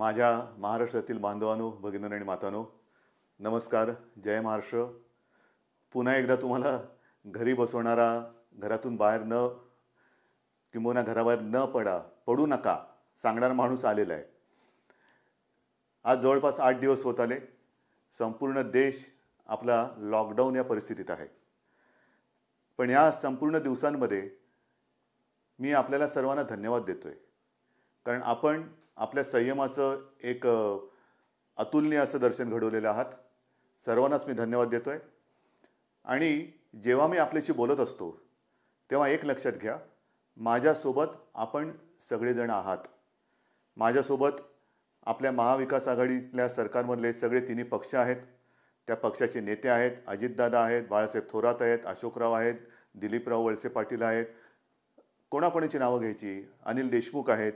माझ्या महाराष्ट्रातील बांधवानो भगिनी आणि मातानो नमस्कार जय महाराष्ट्र पुन्हा एकदा तुम्हाला घरी बसवणारा घरातून बाहेर न किंबहुना घराबाहेर न पडा पडू नका सांगणार माणूस आलेला आहे आज जवळपास आठ दिवस होत आले संपूर्ण देश आपला लॉकडाऊन या परिस्थितीत आहे पण या संपूर्ण दिवसांमध्ये मी आपल्याला सर्वांना धन्यवाद देतो आहे कारण आपण आपल्या संयमाचं एक अतुलनीय असं दर्शन घडवलेलं आहात सर्वांनाच मी धन्यवाद देतो आहे आणि जेव्हा मी आपल्याशी बोलत असतो तेव्हा एक लक्षात घ्या माझ्यासोबत आपण सगळेजण आहात माझ्यासोबत आपल्या महाविकास आघाडीतल्या सरकारमधले सगळे तिन्ही पक्ष आहेत त्या पक्षाचे नेते आहेत अजितदादा आहेत बाळासाहेब थोरात आहेत अशोकराव आहेत दिलीपराव वळसे पाटील आहेत कोणाकोणाची नावं घ्यायची अनिल देशमुख आहेत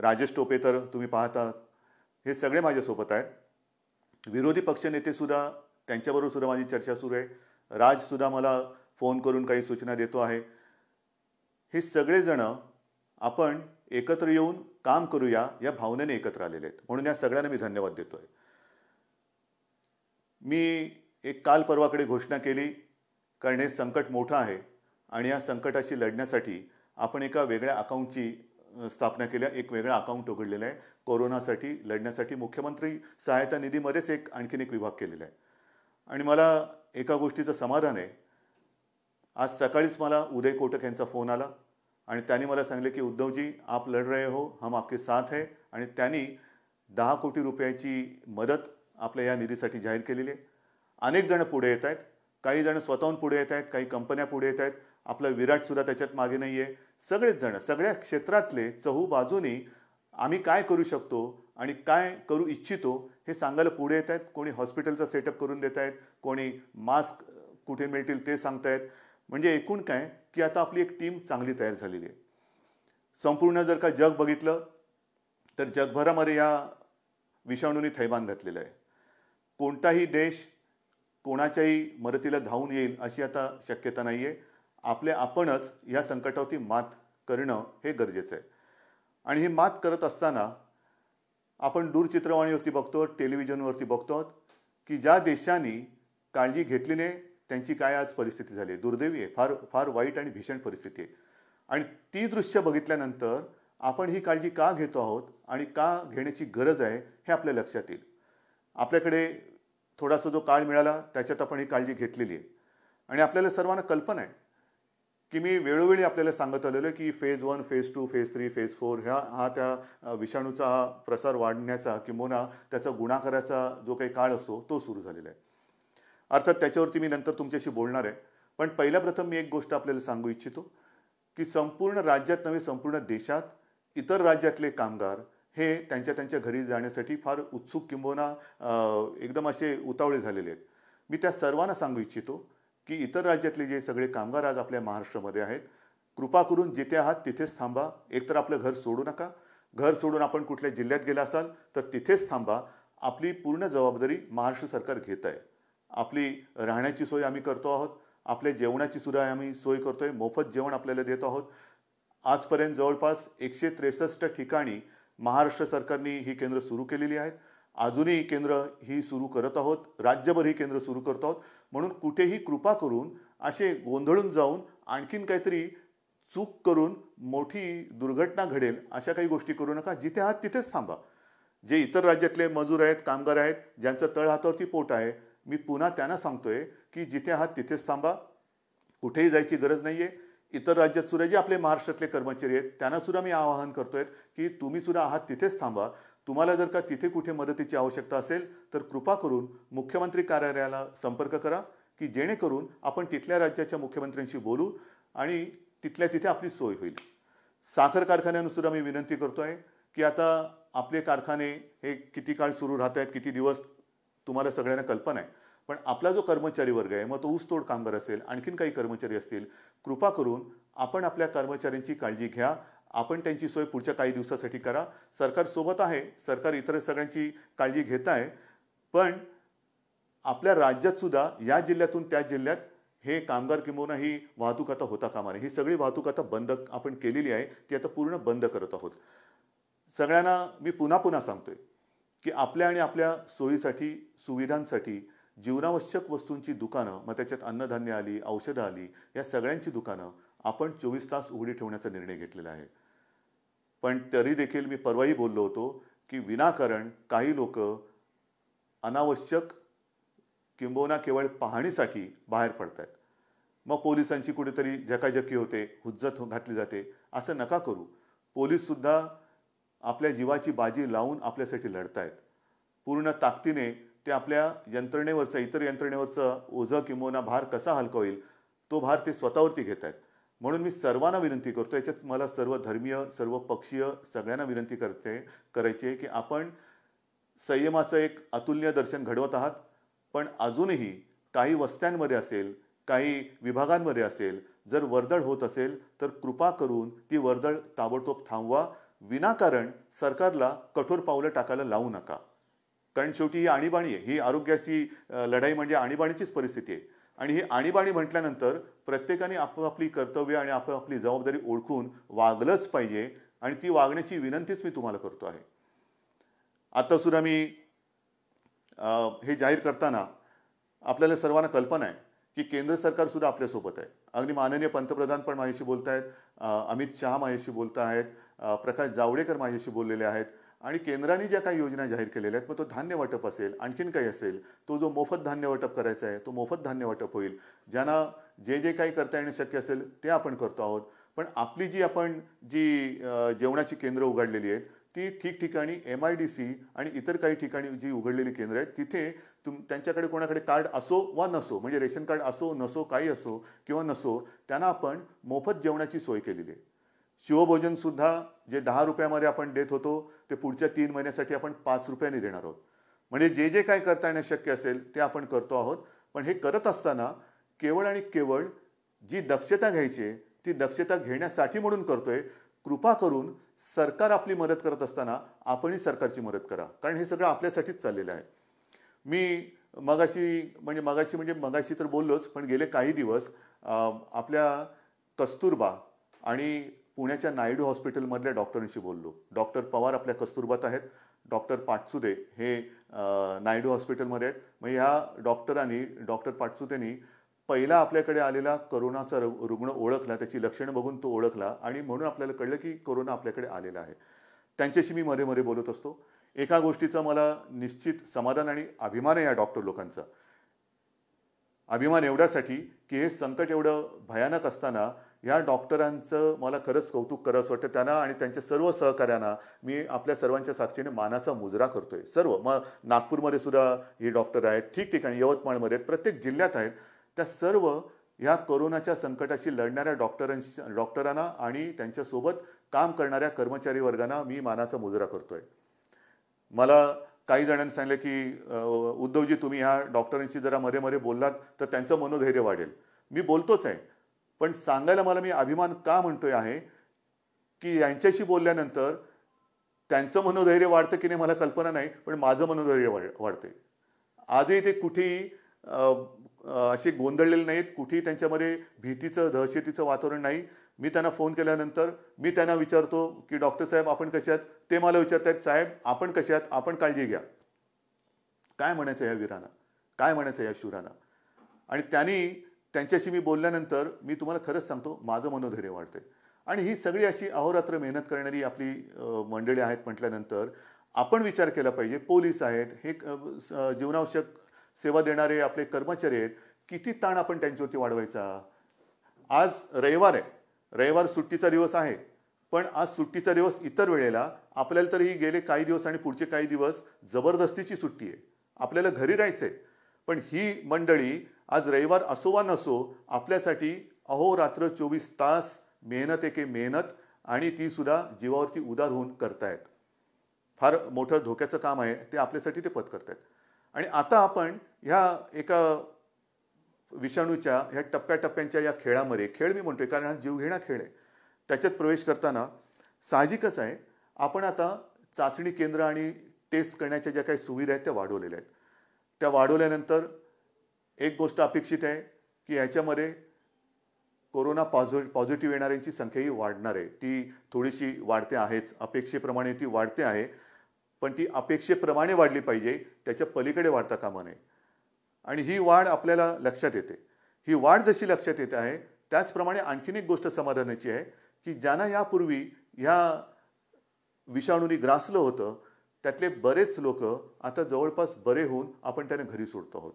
राजेश टोपे तर तुम्ही पाहता हे सगळे माझ्यासोबत आहेत विरोधी पक्षनेतेसुद्धा त्यांच्याबरोबर सुद्धा माझी चर्चा सुरू आहे राजसुद्धा मला फोन करून काही सूचना देतो आहे हे सगळेजणं आपण एकत्र येऊन काम करूया या भावनेने एकत्र आलेले आहेत म्हणून या सगळ्यांना मी धन्यवाद देतो आहे मी एक काल परवाकडे घोषणा केली कारण हे संकट मोठं आहे आणि या संकटाशी लढण्यासाठी आपण एका वेगळ्या अकाउंटची स्थापना केल्या एक वेगळा अकाउंट उघडलेला आहे कोरोनासाठी लढण्यासाठी मुख्यमंत्री सहायता निधीमध्येच एक आणखीन एक विभाग केलेला आहे आणि मला एका गोष्टीचं समाधान आहे आज सकाळीच मला उदय कोटक यांचा फोन आला आणि त्यांनी मला सांगले की उद्धवजी आप लढ रहे हो हम आपके साथ आहे आणि त्यांनी दहा कोटी रुपयाची मदत आपल्या या निधीसाठी जाहीर केलेली आहे अनेक जण पुढे येत आहेत काही जण स्वतःहून पुढे येत आहेत काही कंपन्या पुढे येत आहेत आपलं विराटसुद्धा त्याच्यात मागे नाही आहे सगळेच जण सगळ्या क्षेत्रातले चहूबाजूनी आम्ही काय करू शकतो आणि काय करू इच्छितो हे सांगायला पुढे येत आहेत कोणी हॉस्पिटलचा सेटअप करून देत आहेत कोणी मास्क कुठे मिळतील ते सांगतायत म्हणजे एकूण काय की आता आपली एक टीम चांगली तयार झालेली आहे संपूर्ण जर का जग बघितलं तर जगभरामध्ये या विषाणूने थैमान घातलेलं आहे कोणताही देश कोणाच्याही मदतीला धावून येईल अशी आता शक्यता नाही आहे आपले आपणच ह्या संकटावरती मात करणं हे गरजेचं आहे आणि ही मात करत असताना आपण दूरचित्रवाणीवरती बघतो टेलिव्हिजनवरती बघतो की ज्या देशांनी काळजी घेतली नाही त्यांची काय आज परिस्थिती झाली दुर्दैवी आहे फार फार वाईट आणि भीषण परिस्थिती आहे आणि ती दृश्य बघितल्यानंतर आपण ही काळजी का घेतो आहोत आणि का घेण्याची गरज आहे हे आपल्या लक्षात येईल आपल्याकडे थोडासा जो काळ मिळाला त्याच्यात आपण ही काळजी घेतलेली आहे आणि आपल्याला सर्वांना कल्पना आहे की मी वेळोवेळी आपल्याला सांगत आलेलो की phase one phase two phase three phase four ह्या हा त्या विषाणूचा हा प्रसार वाढण्याचा किंवा त्याचा गुणाकाराचा जो काही काळ असतो तो सुरू झालेला आहे अर्थात त्याच्यावरती मी नंतर तुमच्याशी बोलणार आहे पण पहिल्या प्रथम मी एक गोष्ट आपल्याला सांगू इच्छितो की संपूर्ण राज्यात नव्हे संपूर्ण देशात इतर राज्यातले कामगार हे त्यांच्या त्यांच्या घरी जाण्यासाठी फार उत्सुक किंबोना एकदम असे उतावळे झालेले आहेत मी त्या सर्वांना सांगू इच्छितो की इतर राज्यातले जे सगळे कामगार आज आपल्या महाराष्ट्रामध्ये आहेत कृपा करून जिथे आहात तिथेच थांबा एकतर आपलं घर सोडू नका घर सोडून आपण कुठल्या जिल्ह्यात गेला असाल तर तिथेच थांबा आपली पूर्ण जबाबदारी महाराष्ट्र सरकार घेत आहे आपली राहण्याची सोय आम्ही करतो आहोत आपल्या जेवणाची सुद्धा आम्ही सोय करतोय मोफत जेवण आपल्याला देत आहोत आजपर्यंत जवळपास एकशे त्रेसष्ट ठिकाणी महाराष्ट्र सरकारने ही केंद्र सुरू केलेली आहेत अजूनही केंद्र ही सुरू करत आहोत राज्यभर ही केंद्र सुरू करत आहोत म्हणून कुठेही कृपा करून असे गोंधळून जाऊन आणखीन काहीतरी चूक करून मोठी दुर्घटना घडेल अशा काही गोष्टी करू नका जिथे आहात तिथेच थांबा जे इतर राज्यातले मजूर आहेत कामगार आहेत ज्यांचं हातावरती पोट आहे मी पुन्हा त्यांना सांगतोय की जिथे आहात तिथेच थांबा कुठेही जायची गरज नाही आहे इतर राज्यात सुद्धा जे आपले महाराष्ट्रातले कर्मचारी आहेत त्यांना सुद्धा मी आवाहन करतोय की तुम्ही सुद्धा आहात तिथेच थांबा तुम्हाला जर का तिथे कुठे मदतीची आवश्यकता असेल तर कृपा करून मुख्यमंत्री कार्यालयाला संपर्क करा की जेणेकरून आपण तिथल्या राज्याच्या मुख्यमंत्र्यांशी बोलू आणि तिथल्या तिथे आपली सोय होईल साखर कारखान्यानुसुद्धा मी विनंती करतो आहे की आता आपले कारखाने हे किती काळ सुरू राहत आहेत किती दिवस तुम्हाला सगळ्यांना कल्पना आहे पण आपला जो कर्मचारी वर्ग आहे मग तो ऊसतोड कामगार असेल आणखीन काही कर्मचारी असतील कृपा करून आपण आपल्या कर्मचाऱ्यांची काळजी घ्या आपण त्यांची सोय पुढच्या काही दिवसासाठी करा सरकार सोबत आहे सरकार इतर सगळ्यांची काळजी घेत आहे पण आपल्या राज्यातसुद्धा या जिल्ह्यातून त्या जिल्ह्यात हे कामगार किंबहुना ही वाहतूक आता होता कामाने ही सगळी वाहतूक आता बंद आपण केलेली आहे ती आता पूर्ण बंद करत आहोत सगळ्यांना मी पुन्हा पुन्हा सांगतोय की आपल्या आणि आपल्या सोयीसाठी सुविधांसाठी जीवनावश्यक वस्तूंची दुकानं मग त्याच्यात अन्नधान्य आली औषधं आली या सगळ्यांची दुकानं आपण चोवीस तास उघडी ठेवण्याचा निर्णय घेतलेला आहे पण तरी देखील मी परवाही बोललो होतो की विनाकारण काही लोक अनावश्यक किंबहुना केवळ पाहणीसाठी बाहेर पडत आहेत मग पोलिसांची कुठेतरी झकाझकी होते हुज्जत घातली जाते असं नका करू पोलीससुद्धा आपल्या जीवाची बाजी लावून आपल्यासाठी आहेत पूर्ण ताकदीने ते आपल्या यंत्रणेवरचं इतर यंत्रणेवरचं ओझं किंबहुना भार कसा हलका होईल तो भार ते स्वतःवरती घेत आहेत म्हणून मी सर्वांना विनंती करतो याच्यात मला सर्व धर्मीय सर्व पक्षीय सगळ्यांना विनंती करते करायची आहे की आपण संयमाचं एक अतुल्य दर्शन घडवत आहात पण अजूनही काही वस्त्यांमध्ये असेल काही विभागांमध्ये असेल जर वर्दळ होत असेल तर कृपा करून ती वर्दळ ताबडतोब थांबवा विनाकारण सरकारला कठोर पावलं टाकायला लावू नका कारण शेवटी ही आणीबाणी आहे ही आरोग्याची लढाई म्हणजे आणीबाणीचीच परिस्थिती आहे आणि ही आणीबाणी म्हटल्यानंतर प्रत्येकाने आपापली कर्तव्य आणि आपापली जबाबदारी ओळखून वागलंच पाहिजे आणि ती वागण्याची विनंतीच मी तुम्हाला करतो आहे आता सुद्धा मी हे जाहीर करताना आपल्याला सर्वांना कल्पना आहे की केंद्र सरकारसुद्धा आपल्यासोबत आहे अगदी माननीय पंतप्रधान पण माझ्याशी बोलत आहेत अमित शहा माझ्याशी बोलत आहेत प्रकाश जावडेकर माझ्याशी बोललेले आहेत आणि केंद्राने ज्या काही योजना जाहीर केलेल्या आहेत मग तो धान्य वाटप असेल आणखीन काही असेल तो जो मोफत धान्य वाटप करायचा आहे तो मोफत धान्य वाटप होईल ज्यांना जे जे काही करता येणे शक्य असेल ते आपण करतो आहोत पण आपली जी आपण जी जेवणाची केंद्र उघडलेली आहेत ती ठिकठिकाणी एम आय डी सी आणि इतर काही ठिकाणी जी उघडलेली केंद्र आहेत तिथे तुम त्यांच्याकडे कोणाकडे कार्ड असो वा नसो म्हणजे रेशन कार्ड असो नसो काही असो किंवा नसो त्यांना आपण मोफत जेवणाची सोय केलेली आहे शिवभोजनसुद्धा जे दहा रुपयामध्ये आपण देत होतो ते पुढच्या तीन महिन्यासाठी आपण पाच रुपयांनी देणार आहोत म्हणजे जे जे काय करता येणं शक्य असेल ते आपण करतो आहोत पण हे करत असताना केवळ आणि केवळ जी दक्षता घ्यायची ती दक्षता घेण्यासाठी म्हणून करतोय कृपा करून सरकार आपली मदत करत असताना आपणही सरकारची मदत करा कारण हे सगळं आपल्यासाठीच चाललेलं आहे मी मगाशी म्हणजे मगाशी म्हणजे मगाशी तर बोललोच पण गेले काही दिवस आपल्या कस्तुरबा आणि पुण्याच्या नायडू हॉस्पिटलमधल्या डॉक्टरांशी बोललो डॉक्टर पवार आपल्या कस्तुरबात आहेत डॉक्टर पाटसुदे हे नायडू हॉस्पिटलमध्ये आहेत मग ह्या डॉक्टरांनी डॉक्टर पाटसुदेनी पहिला आपल्याकडे आलेला करोनाचा रुग्ण ओळखला त्याची लक्षणं बघून तो ओळखला आणि म्हणून आपल्याला कळलं की करोना आपल्याकडे आलेला आहे त्यांच्याशी मी मध्ये मध्ये बोलत असतो एका गोष्टीचं मला निश्चित समाधान आणि अभिमान आहे या डॉक्टर लोकांचा अभिमान एवढ्यासाठी की हे संकट एवढं भयानक असताना या डॉक्टरांचं मला खरंच कौतुक करावं वाटतं त्यांना आणि त्यांच्या सर्व सहकार्यांना मी आपल्या सर्वांच्या साक्षीने मानाचा मुजरा करतोय सर्व मग नागपूरमध्ये सुद्धा हे डॉक्टर आहेत ठिकठिकाणी यवतमाळमध्ये आहेत प्रत्येक जिल्ह्यात आहेत त्या सर्व ह्या कोरोनाच्या संकटाशी लढणाऱ्या डॉक्टरांशी डॉक्टरांना आणि त्यांच्यासोबत काम करणाऱ्या कर्मचारी वर्गांना मी मानाचा मुजरा करतोय मला काही जणांनी सांगितलं की उद्धवजी तुम्ही ह्या डॉक्टरांशी जरा मध्ये मध्ये बोललात तर त्यांचं मनोधैर्य वाढेल मी बोलतोच आहे पण सांगायला मला मी अभिमान का म्हणतोय आहे की यांच्याशी बोलल्यानंतर त्यांचं मनोधैर्य वाढतं की नाही मला कल्पना नाही पण माझं मनोधैर्य वाढ वाढते आजही ते कुठेही असे गोंधळलेले नाहीत कुठेही त्यांच्यामध्ये भीतीचं दहशतीचं वातावरण नाही मी त्यांना फोन केल्यानंतर मी त्यांना विचारतो की डॉक्टर साहेब आपण कसे आहात ते मला विचारत साहेब आपण कसे आहात आपण काळजी घ्या काय म्हणायचं या वीरांना काय म्हणायचं या शूरांना आणि त्यांनी त्यांच्याशी मी बोलल्यानंतर मी तुम्हाला खरंच सांगतो माझं मनोधैर्य वाढते आणि ही सगळी अशी अहोरात्र मेहनत करणारी आपली मंडळी आहेत म्हटल्यानंतर आपण विचार केला पाहिजे पोलीस आहेत हे जीवनावश्यक सेवा देणारे आपले कर्मचारी आहेत किती ताण आपण त्यांच्यावरती वाढवायचा आज रविवार आहे रविवार सुट्टीचा दिवस आहे पण आज सुट्टीचा दिवस इतर वेळेला आपल्याला तरी गेले काही दिवस आणि पुढचे काही दिवस जबरदस्तीची सुट्टी आहे आपल्याला घरी राहायचं आहे पण ही मंडळी आज रविवार असो वा नसो आपल्यासाठी अहोरात्र चोवीस तास मेहनत एके मेहनत आणि ती सुद्धा जीवावरती उदार होऊन करतायत फार मोठं धोक्याचं काम आहे ते आपल्यासाठी ते पत्करतायत आणि आता आपण ह्या एका विषाणूच्या ह्या टप्प्याटप्प्यांच्या या खेळामध्ये खेळ मी म्हणतोय कारण हा जीवघेणा खेळ आहे त्याच्यात प्रवेश करताना साहजिकच आहे आपण आता चाचणी केंद्र आणि टेस्ट करण्याच्या ज्या काही सुविधा आहेत त्या वाढवलेल्या आहेत त्या वाढवल्यानंतर एक गोष्ट अपेक्षित आहे की ह्याच्यामध्ये कोरोना पॉझि पॉझिटिव्ह येणाऱ्यांची संख्याही वाढणार आहे ती थोडीशी वाढते आहेच अपेक्षेप्रमाणे ती वाढते आहे पण ती अपेक्षेप्रमाणे वाढली पाहिजे त्याच्या पलीकडे वाढता कामा नये आणि ही वाढ आपल्याला लक्षात येते ही वाढ जशी लक्षात येते आहे त्याचप्रमाणे आणखीन एक गोष्ट समाधानाची आहे की ज्यांना यापूर्वी ह्या विषाणूने ग्रासलं होतं त्यातले बरेच लोक आता जवळपास बरे होऊन आपण त्यांना घरी सोडतो आहोत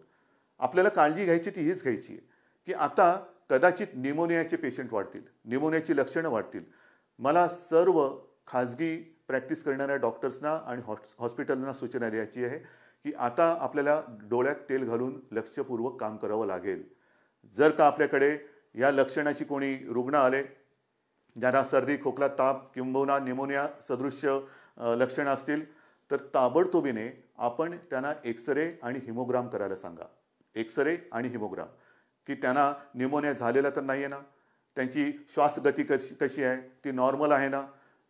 आपल्याला काळजी घ्यायची ती हीच घ्यायची आहे की आता कदाचित निमोनियाचे पेशंट वाढतील निमोनियाची लक्षणं वाढतील मला सर्व खाजगी प्रॅक्टिस करणाऱ्या डॉक्टर्सना आणि हॉ हॉस्पिटलना सूचना द्यायची आहे की आता आपल्याला डोळ्यात तेल घालून लक्षपूर्वक काम करावं लागेल जर का आपल्याकडे या लक्षणाची कोणी रुग्ण आले ज्यांना सर्दी खोकला ताप किंबहुना निमोनिया सदृश्य लक्षणं असतील तर ताबडतोबीने आपण त्यांना एक्सरे आणि हिमोग्राम करायला सांगा एक्सरे आणि हिमोग्राम की त्यांना निमोनिया झालेला तर नाही आहे ना त्यांची श्वासगती कशी कशी आहे ती नॉर्मल आहे ना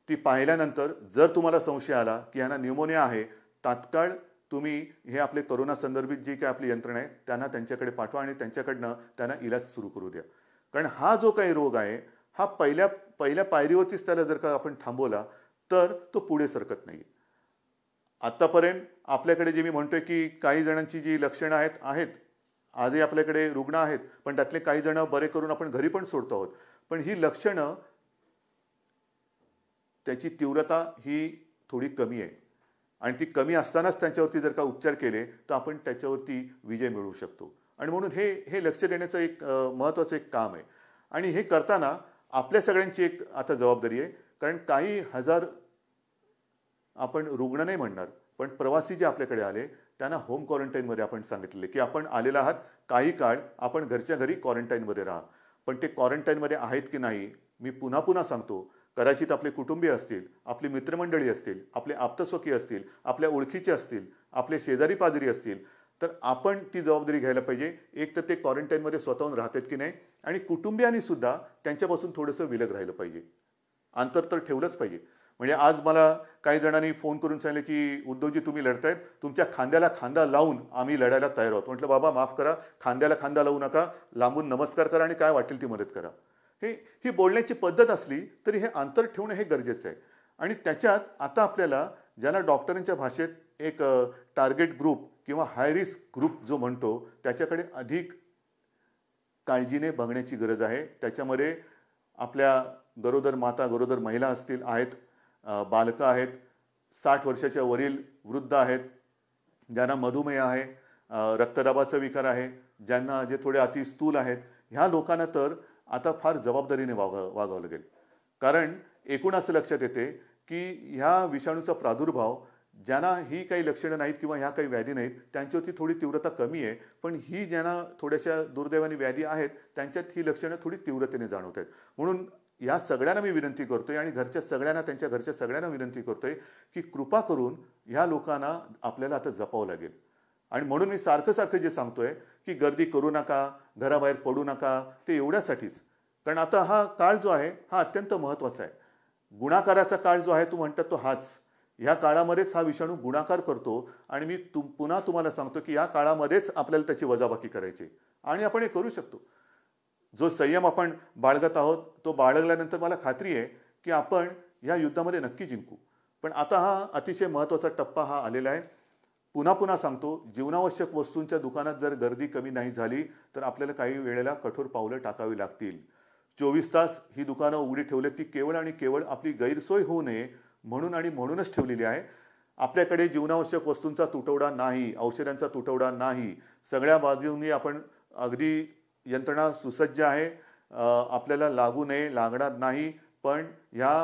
ती पाहिल्यानंतर जर तुम्हाला संशय आला की यांना निमोनिया आहे तात्काळ तुम्ही हे आपले करोना संदर्भित जी काही आपली यंत्रणा आहे त्यांना त्यांच्याकडे पाठवा आणि त्यांच्याकडनं त्यांना इलाज सुरू करू द्या कारण हा जो काही रोग आहे हा पहिल्या पहिल्या पायरीवरतीच त्याला जर का आपण थांबवला तर तो पुढे सरकत नाही आत्तापर्यंत आपल्याकडे जे मी म्हणतोय की काही जणांची जी लक्षणं आहेत आहेत आजही आपल्याकडे रुग्ण आहेत पण त्यातले काही जण बरे करून आपण घरी पण सोडतो आहोत पण ही लक्षणं त्याची तीव्रता ही थोडी कमी आहे आणि ती कमी असतानाच त्यांच्यावरती जर का उपचार केले तर आपण त्याच्यावरती विजय मिळवू शकतो आणि म्हणून हे हे लक्ष देण्याचं एक महत्त्वाचं एक काम आहे आणि हे करताना आपल्या सगळ्यांची एक आता जबाबदारी आहे कारण काही हजार आपण रुग्ण नाही म्हणणार पण प्रवासी जे आपल्याकडे आले त्यांना होम क्वारंटाईनमध्ये आपण सांगितले की आपण आलेला आहात काही काळ आपण घरच्या घरी क्वारंटाईनमध्ये राहा पण ते क्वारंटाईनमध्ये आहेत की नाही मी पुन्हा पुन्हा सांगतो कदाचित आपले कुटुंबीय असतील आपली मित्रमंडळी असतील आपले आप्तस्वकीय असतील आपल्या ओळखीचे असतील आपले शेजारी पाजरी असतील तर आपण ती जबाबदारी घ्यायला पाहिजे एक तर ते क्वारंटाईनमध्ये स्वतःहून राहतात की नाही आणि कुटुंबियांनीसुद्धा सुद्धा त्यांच्यापासून थोडंसं विलग राहिलं पाहिजे अंतर तर ठेवलंच पाहिजे म्हणजे आज मला काही जणांनी फोन करून सांगले की उद्धवजी तुम्ही लढतायत तुमच्या खांद्याला खांदा लावून आम्ही लढायला तयार आहोत म्हटलं बाबा माफ करा खांद्याला खांदा लावू नका लांबून नमस्कार करा आणि काय वाटेल ती मदत करा हे ही बोलण्याची पद्धत असली तरी हे अंतर ठेवणं हे गरजेचं आहे आणि त्याच्यात आता आपल्याला ज्याला डॉक्टरांच्या भाषेत एक टार्गेट ग्रुप किंवा हाय रिस्क ग्रुप जो म्हणतो त्याच्याकडे अधिक काळजीने बघण्याची गरज आहे त्याच्यामध्ये आपल्या गरोदर माता गरोदर महिला असतील आहेत बालकं आहेत साठ वर्षाच्या वरील वृद्ध आहेत ज्यांना मधुमेह आहे रक्तदाबाचा विकार आहे ज्यांना जे थोडे अति स्थूल आहेत ह्या लोकांना तर आता फार जबाबदारीने वाग वागावं लागेल कारण एकूण असं लक्षात येते की ह्या विषाणूचा प्रादुर्भाव ज्यांना ही काही लक्षणं नाहीत किंवा ह्या काही व्याधी नाहीत त्यांच्यावरती थोडी तीव्रता कमी आहे पण ही ज्यांना थोड्याशा दुर्दैवाने व्याधी आहेत त्यांच्यात ही लक्षणं थोडी तीव्रतेने जाणवत आहेत म्हणून या सगळ्यांना मी विनंती आहे आणि घरच्या सगळ्यांना त्यांच्या घरच्या सगळ्यांना विनंती आहे की कृपा करून ह्या लोकांना आपल्याला आता जपावं लागेल आणि म्हणून मी सारखं सारखं जे सांगतोय की गर्दी करू नका घराबाहेर पडू नका ते एवढ्यासाठीच कारण आता हा काळ जो आहे हा अत्यंत महत्त्वाचा आहे गुणाकाराचा काळ जो आहे तो म्हणतात तो हाच ह्या काळामध्येच हा विषाणू गुणाकार करतो आणि मी तुम पुन्हा तुम्हाला सांगतो की या काळामध्येच आपल्याला त्याची वजाबाकी करायची आणि आपण हे करू शकतो जो संयम आपण बाळगत आहोत तो बाळगल्यानंतर मला खात्री आहे की आपण या युद्धामध्ये नक्की जिंकू पण आता हा अतिशय महत्त्वाचा टप्पा हा आलेला आहे पुन्हा पुन्हा सांगतो जीवनावश्यक वस्तूंच्या दुकानात जर गर्दी कमी नाही झाली तर आपल्याला काही वेळेला कठोर पावलं टाकावी लागतील चोवीस तास ही दुकानं उघडी ठेवली ती केवळ आणि केवळ आपली गैरसोय होऊ नये म्हणून आणि म्हणूनच ठेवलेली आहे आपल्याकडे जीवनावश्यक वस्तूंचा तुटवडा नाही औषधांचा तुटवडा नाही सगळ्या बाजूंनी आपण अगदी यंत्रणा सुसज्ज आहे आपल्याला लागू नये लागणार नाही पण ह्या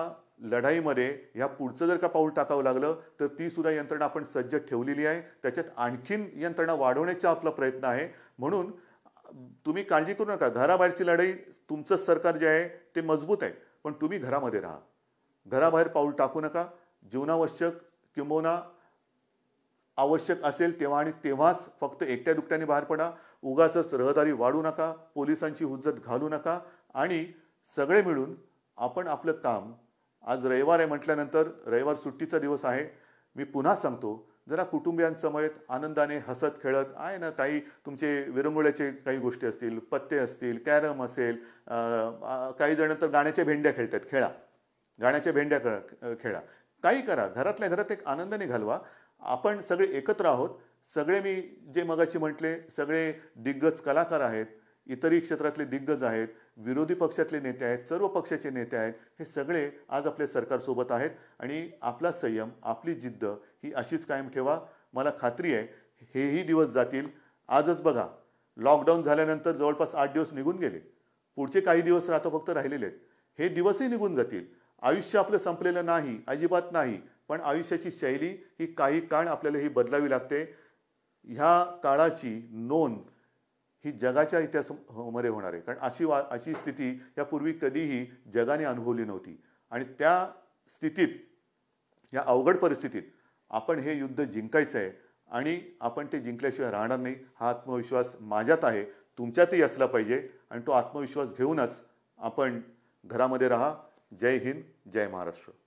लढाईमध्ये ह्या पुढचं जर का पाऊल टाकावं लागलं तर ती सुद्धा यंत्रणा आपण सज्ज ठेवलेली आहे त्याच्यात आणखीन यंत्रणा वाढवण्याचा आपला प्रयत्न आहे म्हणून तुम्ही काळजी करू नका घराबाहेरची लढाई तुमचं सरकार जे आहे ते मजबूत आहे पण तुम्ही घरामध्ये राहा घराबाहेर पाऊल टाकू नका जीवनावश्यक किंबहुना आवश्यक असेल तेव्हा आणि तेव्हाच फक्त एकट्या दुकट्याने बाहेर पडा उगाचंच रहदारी वाढू नका पोलिसांची हुज्जत घालू नका आणि सगळे मिळून आपण आपलं काम आज रविवार आहे म्हटल्यानंतर रविवार सुट्टीचा दिवस आहे मी पुन्हा सांगतो जरा कुटुंबियांसमवेत आनंदाने हसत खेळत आहे ना काही तुमचे विरंगुळ्याचे काही गोष्टी असतील पत्ते असतील कॅरम असेल काही जण तर गाण्याच्या भेंड्या खेळतात खेळा गाण्याच्या भेंड्या खेळा काही करा घरातल्या घरात एक आनंदाने घालवा आपण सगळे एकत्र आहोत सगळे मी जे मगाशी म्हटले सगळे दिग्गज कलाकार आहेत इतरही क्षेत्रातले दिग्गज आहेत विरोधी पक्षातले नेते आहेत सर्व पक्षाचे नेते आहेत हे सगळे आज आपल्या सरकारसोबत आहेत आणि आपला संयम आपली जिद्द ही अशीच कायम ठेवा मला खात्री आहे हेही दिवस जातील आजच बघा लॉकडाऊन झाल्यानंतर जवळपास आठ दिवस निघून गेले पुढचे काही दिवस राहतो फक्त राहिलेले आहेत हे दिवसही निघून जातील आयुष्य आपलं संपलेलं नाही अजिबात नाही पण आयुष्याची शैली ही काही काळ आपल्याला ही बदलावी लागते ह्या काळाची नोंद ही जगाच्या इतिहासामध्ये होणार आहे कारण अशी वा अशी स्थिती यापूर्वी कधीही जगाने अनुभवली नव्हती आणि त्या स्थितीत या अवघड परिस्थितीत आपण हे युद्ध जिंकायचं आहे आणि आपण ते जिंकल्याशिवाय राहणार नाही हा आत्मविश्वास माझ्यात आहे तुमच्यातही असला पाहिजे आणि तो आत्मविश्वास घेऊनच आपण घरामध्ये राहा जय हिंद जय महाराष्ट्र